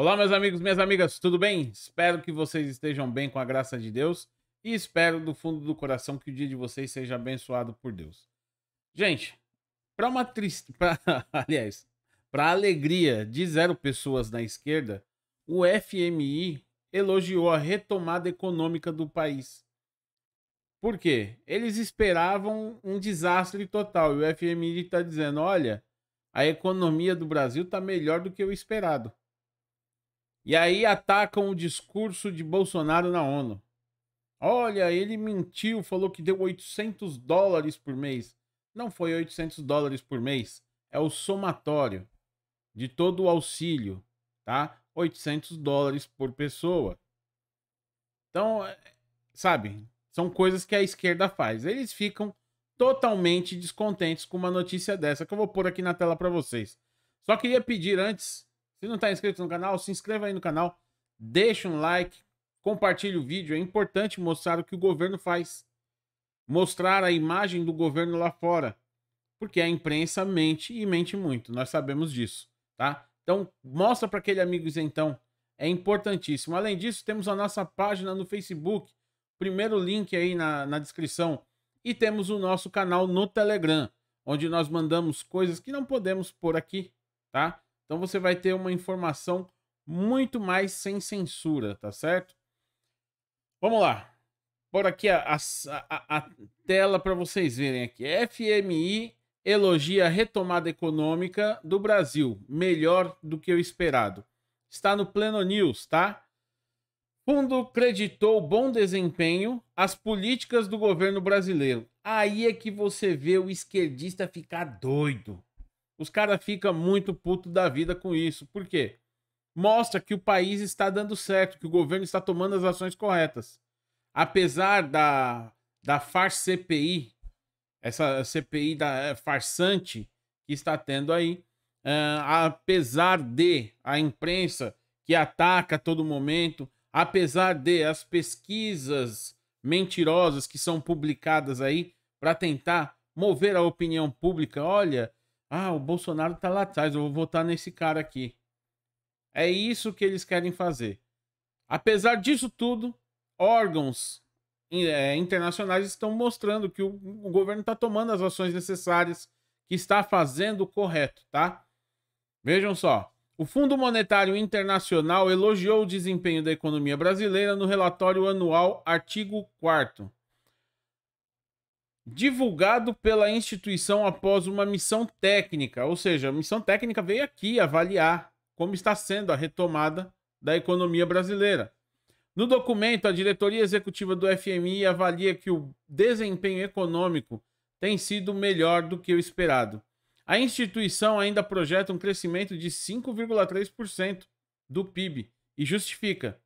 Olá, meus amigos, minhas amigas, tudo bem? Espero que vocês estejam bem com a graça de Deus e espero do fundo do coração que o dia de vocês seja abençoado por Deus. Gente, para uma triste, pra... aliás, para alegria de zero pessoas na esquerda, o FMI elogiou a retomada econômica do país. Por quê? Eles esperavam um desastre total e o FMI está dizendo: olha, a economia do Brasil está melhor do que o esperado. E aí atacam o discurso de Bolsonaro na ONU. Olha, ele mentiu, falou que deu 800 dólares por mês. Não foi 800 dólares por mês, é o somatório de todo o auxílio, tá? 800 dólares por pessoa. Então, é, sabe, são coisas que a esquerda faz. Eles ficam totalmente descontentes com uma notícia dessa que eu vou pôr aqui na tela para vocês. Só queria pedir antes se não está inscrito no canal, se inscreva aí no canal, deixa um like, compartilhe o vídeo. É importante mostrar o que o governo faz. Mostrar a imagem do governo lá fora. Porque a imprensa mente e mente muito, nós sabemos disso, tá? Então, mostra para aquele amigo isentão. É importantíssimo. Além disso, temos a nossa página no Facebook. Primeiro link aí na, na descrição. E temos o nosso canal no Telegram, onde nós mandamos coisas que não podemos pôr aqui, tá? Então você vai ter uma informação muito mais sem censura, tá certo? Vamos lá. Por aqui a, a, a tela para vocês verem aqui. FMI elogia a retomada econômica do Brasil, melhor do que o esperado. Está no Pleno News, tá? Fundo creditou bom desempenho às políticas do governo brasileiro. Aí é que você vê o esquerdista ficar doido. Os caras ficam muito puto da vida com isso. Por quê? Mostra que o país está dando certo, que o governo está tomando as ações corretas. Apesar da, da far CPI, essa CPI da é, farsante que está tendo aí, uh, apesar de a imprensa que ataca a todo momento, apesar de as pesquisas mentirosas que são publicadas aí para tentar mover a opinião pública, olha, ah, o Bolsonaro tá lá atrás, eu vou votar nesse cara aqui. É isso que eles querem fazer. Apesar disso tudo, órgãos é, internacionais estão mostrando que o, o governo está tomando as ações necessárias, que está fazendo o correto, tá? Vejam só. O Fundo Monetário Internacional elogiou o desempenho da economia brasileira no relatório anual, artigo 4 divulgado pela instituição após uma missão técnica, ou seja, a missão técnica veio aqui avaliar como está sendo a retomada da economia brasileira. No documento, a diretoria executiva do FMI avalia que o desempenho econômico tem sido melhor do que o esperado. A instituição ainda projeta um crescimento de 5,3% do PIB e justifica,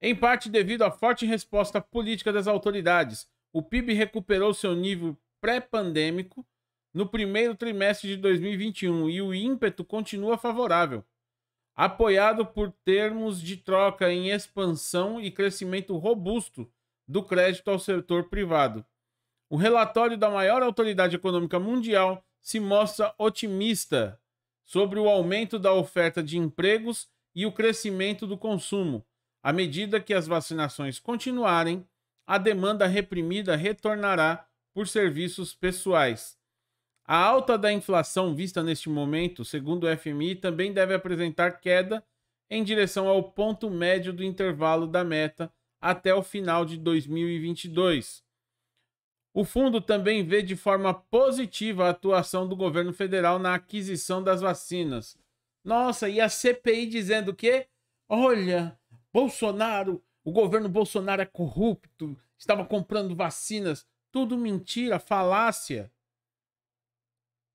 em parte devido à forte resposta política das autoridades, o PIB recuperou seu nível pré-pandêmico no primeiro trimestre de 2021 e o ímpeto continua favorável, apoiado por termos de troca em expansão e crescimento robusto do crédito ao setor privado. O relatório da maior autoridade econômica mundial se mostra otimista sobre o aumento da oferta de empregos e o crescimento do consumo, à medida que as vacinações continuarem a demanda reprimida retornará por serviços pessoais. A alta da inflação vista neste momento, segundo o FMI, também deve apresentar queda em direção ao ponto médio do intervalo da meta até o final de 2022. O fundo também vê de forma positiva a atuação do governo federal na aquisição das vacinas. Nossa, e a CPI dizendo o quê? olha, Bolsonaro o governo Bolsonaro é corrupto, estava comprando vacinas. Tudo mentira, falácia.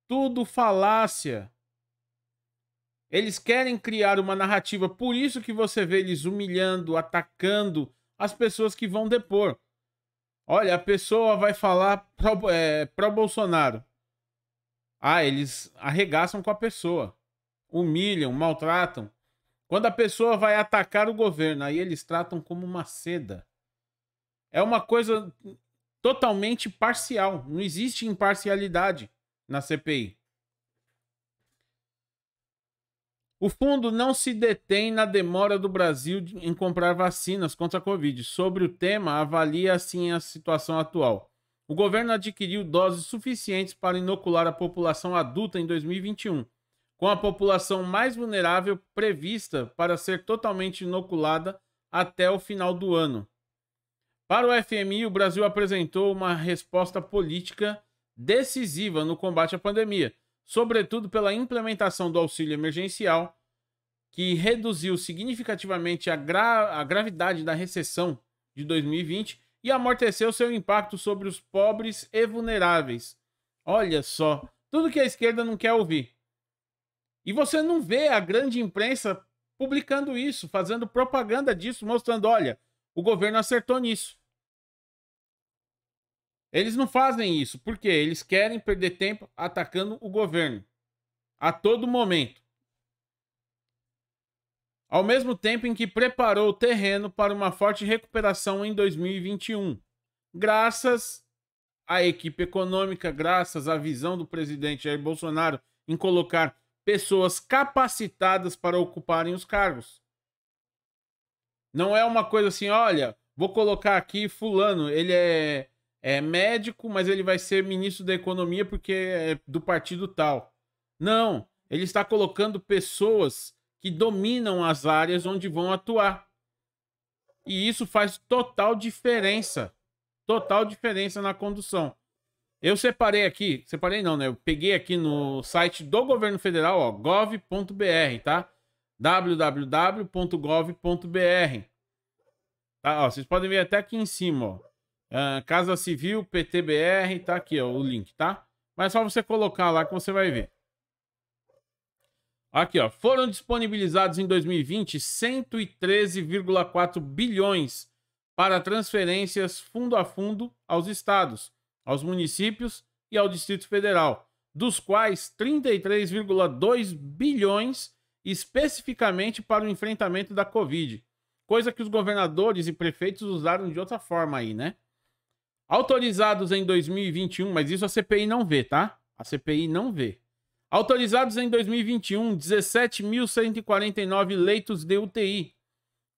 Tudo falácia. Eles querem criar uma narrativa, por isso que você vê eles humilhando, atacando as pessoas que vão depor. Olha, a pessoa vai falar pro, é, Bolsonaro. Ah, eles arregaçam com a pessoa, humilham, maltratam. Quando a pessoa vai atacar o governo, aí eles tratam como uma seda. É uma coisa totalmente parcial. Não existe imparcialidade na CPI. O fundo não se detém na demora do Brasil em comprar vacinas contra a Covid. Sobre o tema, avalia assim a situação atual. O governo adquiriu doses suficientes para inocular a população adulta em 2021 com a população mais vulnerável prevista para ser totalmente inoculada até o final do ano. Para o FMI, o Brasil apresentou uma resposta política decisiva no combate à pandemia, sobretudo pela implementação do auxílio emergencial, que reduziu significativamente a, gra a gravidade da recessão de 2020 e amorteceu seu impacto sobre os pobres e vulneráveis. Olha só, tudo que a esquerda não quer ouvir. E você não vê a grande imprensa publicando isso, fazendo propaganda disso, mostrando, olha, o governo acertou nisso. Eles não fazem isso, porque eles querem perder tempo atacando o governo a todo momento. Ao mesmo tempo em que preparou o terreno para uma forte recuperação em 2021, graças à equipe econômica, graças à visão do presidente Jair Bolsonaro em colocar pessoas capacitadas para ocuparem os cargos. Não é uma coisa assim, olha, vou colocar aqui fulano, ele é, é médico, mas ele vai ser ministro da economia porque é do partido tal. Não, ele está colocando pessoas que dominam as áreas onde vão atuar. E isso faz total diferença. Total diferença na condução. Eu separei aqui, separei não, né? Eu peguei aqui no site do governo federal, ó, gov.br, tá? www.gov.br. Tá, ó, vocês podem ver até aqui em cima, ó. Uh, Casa Civil, PTBR, tá aqui, ó, o link, tá? Mas é só você colocar lá que você vai ver. Aqui, ó, foram disponibilizados em 2020 113,4 bilhões para transferências fundo a fundo aos estados aos municípios e ao Distrito Federal, dos quais 33,2 bilhões especificamente para o enfrentamento da Covid, coisa que os governadores e prefeitos usaram de outra forma aí, né? Autorizados em 2021, mas isso a CPI não vê, tá? A CPI não vê. Autorizados em 2021, 17.149 leitos de UTI,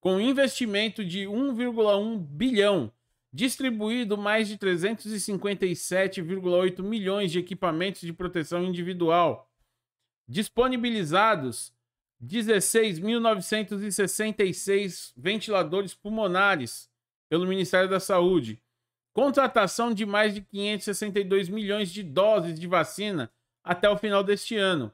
com investimento de 1,1 bilhão, distribuído mais de 357,8 milhões de equipamentos de proteção individual, disponibilizados 16.966 ventiladores pulmonares pelo Ministério da Saúde, contratação de mais de 562 milhões de doses de vacina até o final deste ano,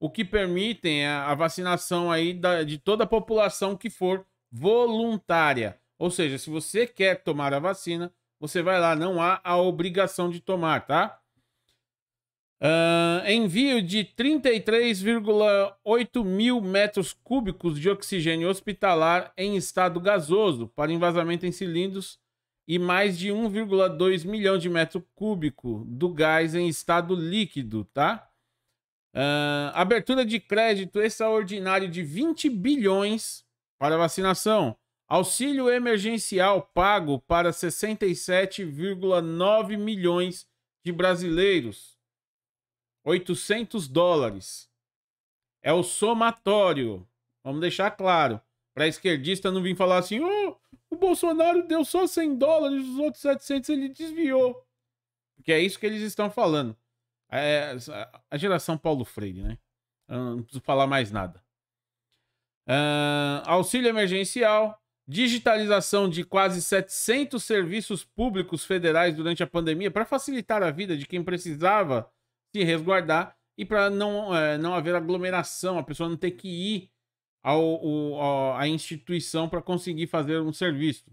o que permitem a vacinação aí da, de toda a população que for voluntária. Ou seja, se você quer tomar a vacina, você vai lá, não há a obrigação de tomar, tá? Uh, envio de 33,8 mil metros cúbicos de oxigênio hospitalar em estado gasoso para envasamento em cilindros e mais de 1,2 milhão de metros cúbicos do gás em estado líquido, tá? Uh, abertura de crédito extraordinário de 20 bilhões para vacinação. Auxílio emergencial pago para 67,9 milhões de brasileiros. 800 dólares. É o somatório. Vamos deixar claro. Para esquerdista não vir falar assim: oh, o Bolsonaro deu só 100 dólares, os outros 700 ele desviou. Porque é isso que eles estão falando. É a geração Paulo Freire, né? Eu não preciso falar mais nada. Uh, auxílio emergencial Digitalização de quase 700 serviços públicos federais durante a pandemia para facilitar a vida de quem precisava se resguardar e para não, é, não haver aglomeração, a pessoa não ter que ir ao, ao, à instituição para conseguir fazer um serviço.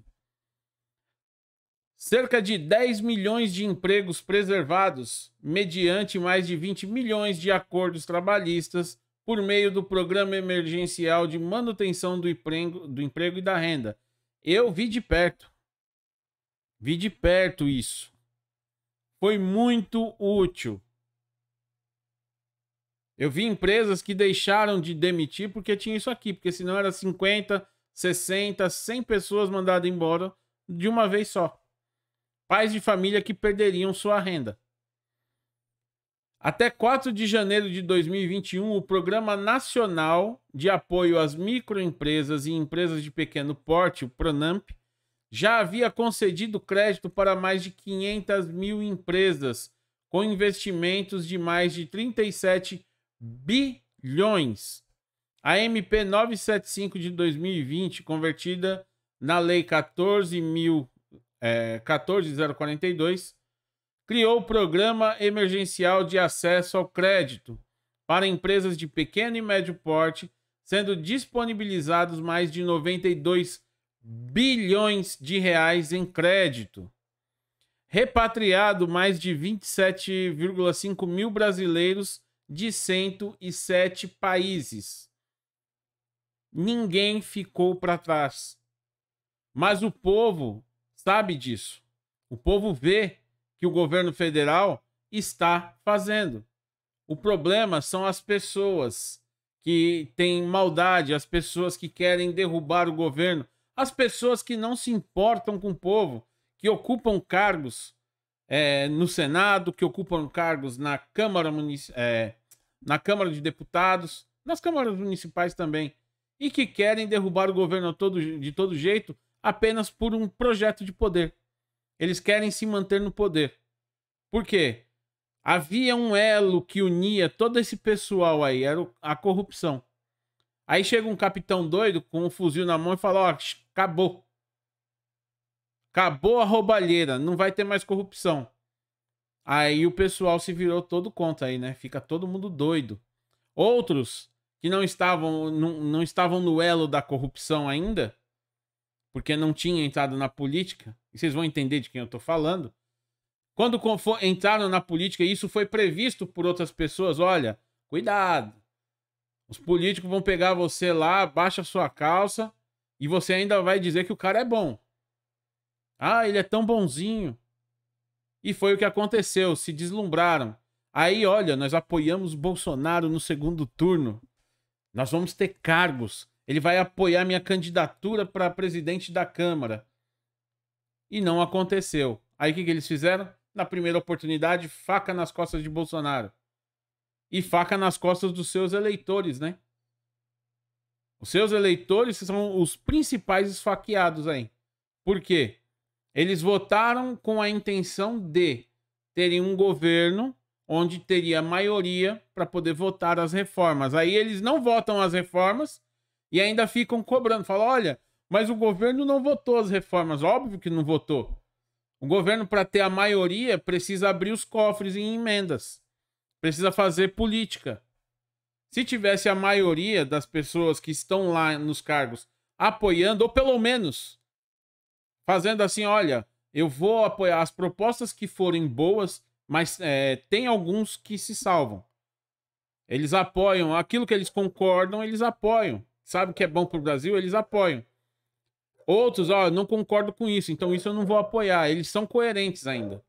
Cerca de 10 milhões de empregos preservados, mediante mais de 20 milhões de acordos trabalhistas por meio do Programa Emergencial de Manutenção do Emprego, do emprego e da Renda. Eu vi de perto. Vi de perto isso. Foi muito útil. Eu vi empresas que deixaram de demitir porque tinha isso aqui, porque senão era 50, 60, 100 pessoas mandadas embora de uma vez só. Pais de família que perderiam sua renda. Até 4 de janeiro de 2021, o Programa Nacional de Apoio às Microempresas e Empresas de Pequeno Porte, o PRONAMP, já havia concedido crédito para mais de 500 mil empresas, com investimentos de mais de 37 bilhões. A MP 975 de 2020, convertida na Lei 14.042, criou o Programa Emergencial de Acesso ao Crédito para empresas de pequeno e médio porte, sendo disponibilizados mais de 92 bilhões de reais em crédito. Repatriado mais de 27,5 mil brasileiros de 107 países. Ninguém ficou para trás. Mas o povo sabe disso. O povo vê que o governo federal está fazendo. O problema são as pessoas que têm maldade, as pessoas que querem derrubar o governo, as pessoas que não se importam com o povo, que ocupam cargos é, no Senado, que ocupam cargos na Câmara, é, na Câmara de Deputados, nas câmaras municipais também, e que querem derrubar o governo todo, de todo jeito apenas por um projeto de poder. Eles querem se manter no poder. Por quê? Havia um elo que unia todo esse pessoal aí, era a corrupção. Aí chega um capitão doido com um fuzil na mão e fala: Ó, oh, acabou. Acabou a roubalheira, não vai ter mais corrupção. Aí o pessoal se virou todo contra aí, né? Fica todo mundo doido. Outros que não estavam, não, não estavam no elo da corrupção ainda, porque não tinha entrado na política, e vocês vão entender de quem eu estou falando. Quando entraram na política, isso foi previsto por outras pessoas. Olha, cuidado. Os políticos vão pegar você lá, baixa sua calça e você ainda vai dizer que o cara é bom. Ah, ele é tão bonzinho. E foi o que aconteceu, se deslumbraram. Aí, olha, nós apoiamos Bolsonaro no segundo turno. Nós vamos ter cargos. Ele vai apoiar minha candidatura para presidente da Câmara e não aconteceu. Aí o que, que eles fizeram? Na primeira oportunidade, faca nas costas de Bolsonaro. E faca nas costas dos seus eleitores, né? Os seus eleitores são os principais esfaqueados aí. Por quê? Eles votaram com a intenção de terem um governo onde teria maioria para poder votar as reformas. Aí eles não votam as reformas e ainda ficam cobrando. Falam, olha, mas o governo não votou as reformas, óbvio que não votou. O governo, para ter a maioria, precisa abrir os cofres em emendas, precisa fazer política. Se tivesse a maioria das pessoas que estão lá nos cargos apoiando, ou pelo menos fazendo assim: olha, eu vou apoiar as propostas que forem boas, mas é, tem alguns que se salvam. Eles apoiam aquilo que eles concordam, eles apoiam. Sabe o que é bom para o Brasil? Eles apoiam. Outros, ó, eu não concordo com isso, então isso eu não vou apoiar. Eles são coerentes ainda.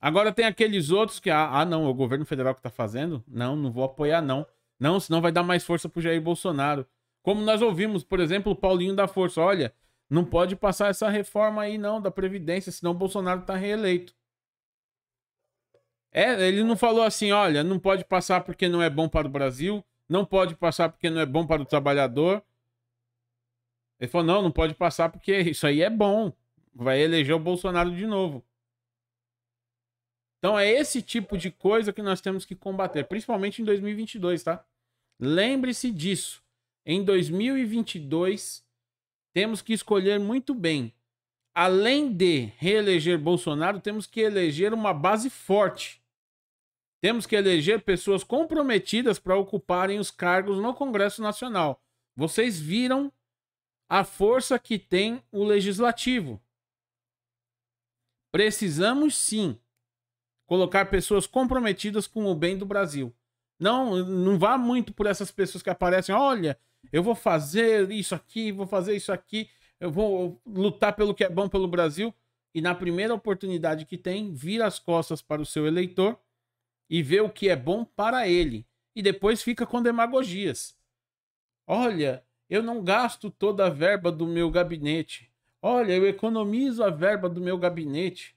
Agora tem aqueles outros que, ah, ah não, é o governo federal que tá fazendo? Não, não vou apoiar, não. Não, senão vai dar mais força pro Jair Bolsonaro. Como nós ouvimos, por exemplo, o Paulinho da Força, olha, não pode passar essa reforma aí, não, da Previdência, senão o Bolsonaro tá reeleito. É, ele não falou assim, olha, não pode passar porque não é bom para o Brasil, não pode passar porque não é bom para o trabalhador, ele falou: não, não pode passar porque isso aí é bom. Vai eleger o Bolsonaro de novo. Então é esse tipo de coisa que nós temos que combater, principalmente em 2022, tá? Lembre-se disso. Em 2022, temos que escolher muito bem. Além de reeleger Bolsonaro, temos que eleger uma base forte. Temos que eleger pessoas comprometidas para ocuparem os cargos no Congresso Nacional. Vocês viram a força que tem o legislativo. Precisamos sim colocar pessoas comprometidas com o bem do Brasil. Não, não vá muito por essas pessoas que aparecem, olha, eu vou fazer isso aqui, vou fazer isso aqui, eu vou lutar pelo que é bom pelo Brasil e na primeira oportunidade que tem, vira as costas para o seu eleitor e vê o que é bom para ele e depois fica com demagogias. Olha, eu não gasto toda a verba do meu gabinete. Olha, eu economizo a verba do meu gabinete.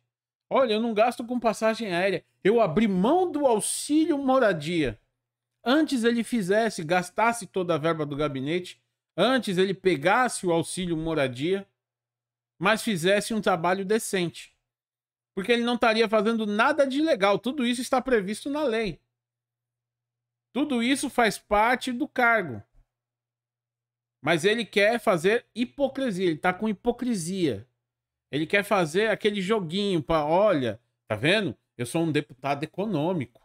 Olha, eu não gasto com passagem aérea. Eu abri mão do auxílio moradia. Antes ele fizesse, gastasse toda a verba do gabinete. Antes ele pegasse o auxílio moradia, mas fizesse um trabalho decente. Porque ele não estaria fazendo nada de legal. Tudo isso está previsto na lei. Tudo isso faz parte do cargo. Mas ele quer fazer hipocrisia, ele tá com hipocrisia. Ele quer fazer aquele joguinho para, olha, tá vendo? Eu sou um deputado econômico.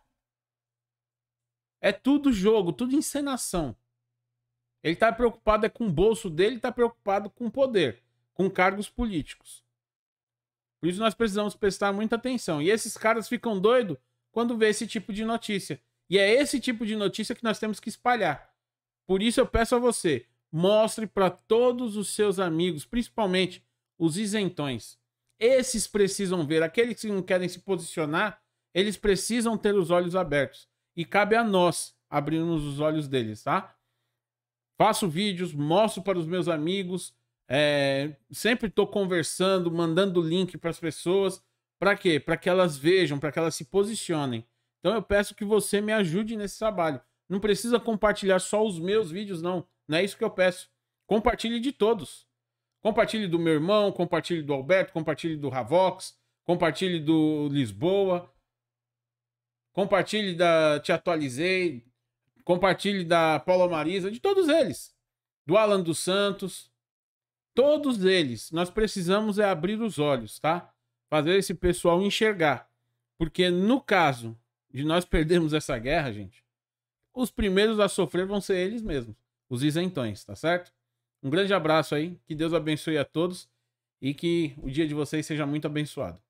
É tudo jogo, tudo encenação. Ele tá preocupado é com o bolso dele, tá preocupado com o poder, com cargos políticos. Por isso nós precisamos prestar muita atenção. E esses caras ficam doidos quando vê esse tipo de notícia. E é esse tipo de notícia que nós temos que espalhar. Por isso eu peço a você, Mostre para todos os seus amigos, principalmente os isentões. Esses precisam ver, aqueles que não querem se posicionar, eles precisam ter os olhos abertos. E cabe a nós abrirmos os olhos deles, tá? Faço vídeos, mostro para os meus amigos, é, sempre estou conversando, mandando link para as pessoas. Para quê? Para que elas vejam, para que elas se posicionem. Então eu peço que você me ajude nesse trabalho. Não precisa compartilhar só os meus vídeos, não. Não é isso que eu peço. Compartilhe de todos. Compartilhe do meu irmão, compartilhe do Alberto, compartilhe do Ravox, compartilhe do Lisboa, compartilhe da Te Atualizei, compartilhe da Paula Marisa, de todos eles. Do Alan dos Santos, todos eles. Nós precisamos é abrir os olhos, tá? Fazer esse pessoal enxergar. Porque no caso de nós perdermos essa guerra, gente, os primeiros a sofrer vão ser eles mesmos os isentões, tá certo? Um grande abraço aí, que Deus abençoe a todos e que o dia de vocês seja muito abençoado.